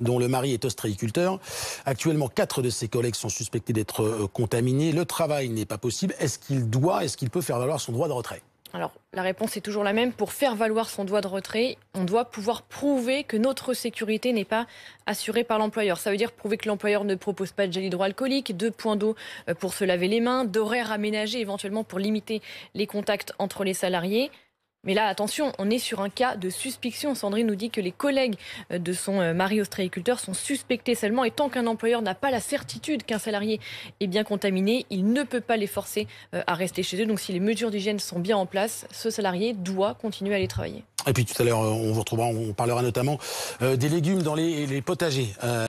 dont le mari est ostréiculteur. Actuellement, quatre de ses collègues sont suspectés d'être euh, contaminés. Le travail n'est pas possible. Est-ce qu'il doit, est-ce qu'il peut faire valoir son droit de retrait alors, la réponse est toujours la même. Pour faire valoir son droit de retrait, on doit pouvoir prouver que notre sécurité n'est pas assurée par l'employeur. Ça veut dire prouver que l'employeur ne propose pas de gel hydroalcoolique, de points d'eau euh, pour se laver les mains, d'horaires aménagés éventuellement pour limiter les contacts entre les salariés. Mais là, attention, on est sur un cas de suspicion. Sandrine nous dit que les collègues euh, de son euh, mari ostréiculteur sont suspectés seulement. Et tant qu'un employeur n'a pas la certitude qu'un salarié est bien contaminé, il ne peut pas les forcer euh, à rester chez eux. Donc si les mesures d'hygiène sont bien en place, ce salarié doit continuer à aller travailler. Et puis tout à l'heure, on vous retrouvera, on parlera notamment des légumes dans les, les potagers.